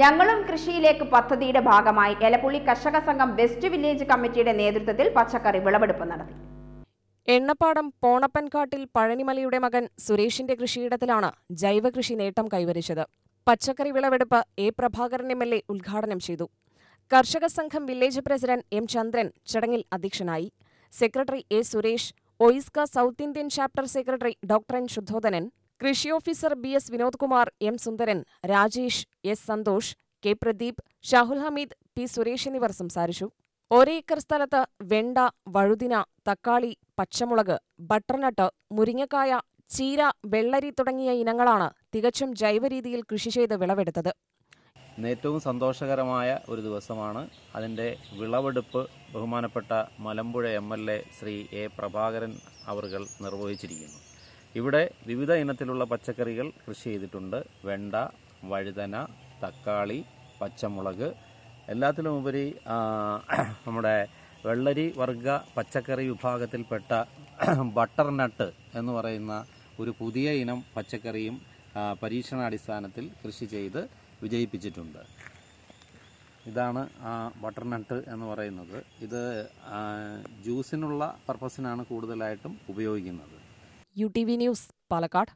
ഞങ്ങളും കൃഷിയിലേക്ക് പദ്ധതിയുടെ ഭാഗമായി എലപ്പുള്ളി കർഷക സംഘം വെസ്റ്റ് വില്ലേജ് കമ്മിറ്റിയുടെ നേതൃത്വത്തിൽ പച്ചക്കറി വിളവെടുപ്പ് നടത്തി എണ്ണപ്പാടം പോണപ്പൻകാട്ടിൽ പഴനിമലയുടെ മകൻ സുരേഷിന്റെ കൃഷിയിടത്തിലാണ് ജൈവകൃഷി നേട്ടം കൈവരിച്ചത് പച്ചക്കറി വിളവെടുപ്പ് A Prabhakaran M L A ഉദ്ഘാടനം ചെയ്തു കർഷക സംഘം വില്ലേജ് പ്രസിഡന്റ് എം ചന്ദ്രൻ ചടങ്ങിൽ അധ്യക്ഷനായി secretary A Suresh OISCA south Indian chapter secretary doctor N Shuddhodhanan കൃഷി officer B S Vinod Kumar M Sundaran Rajesh S Santhosh K Pradeep Shahul Hameed P Suresh എന്നിവർ സംസാരിച്ചു ഒരേ ഏക്കർ സ്ഥലത്ത് വെണ്ട വഴുതിന തക്കാളി പച്ചമുളക് ബട്ടർനട്ട് മുരിങ്ങക്കായ ചീര വെള്ളരി തുടങ്ങിയ ഇനങ്ങളാണ് തികച്ചും ജൈവ രീതിയിൽ കൃഷി ചെയ്ത് വിളവെടുത്തത് ഏറ്റവും സന്തോഷകരമായ ഒരു ദിവസമാണ് അതിൻ്റെ വിളവെടുപ്പ് ബഹുമാനപ്പെട്ട Malampuzha M L A Shri A Prabhakaran അവർ നിർവഹിച്ചിരിക്കുന്നു ഇവിടെ വിവിധ ഇനത്തിലുള്ള പച്ചക്കറികൾ കൃഷി ചെയ്തിട്ടുണ്ട് വെണ്ട വഴുതന തക്കാളി പച്ചമുളക് എല്ലാത്തിലും ഉപരി നമ്മുടെ വെള്ളരി വർഗ പച്ചക്കറി വിഭാഗത്തിൽപ്പെട്ട ബട്ടർനട്ട് എന്ന് പറയുന്ന ഒരു പുതിയ ഇനം പച്ചക്കറിയും പരീക്ഷണാടിസ്ഥാനത്തിൽ കൃഷി ചെയ്ത് വിജയിപ്പിച്ചിട്ടുണ്ട് ഇതാണ് ബട്ടർനട്ട് എന്ന് പറയുന്നത് ഇത് ജ്യൂസിനുള്ള പർപ്പസിനാണ് കൂടുതലായിട്ടും ഉപയോഗിക്കുന്നത് U T V news Palakkad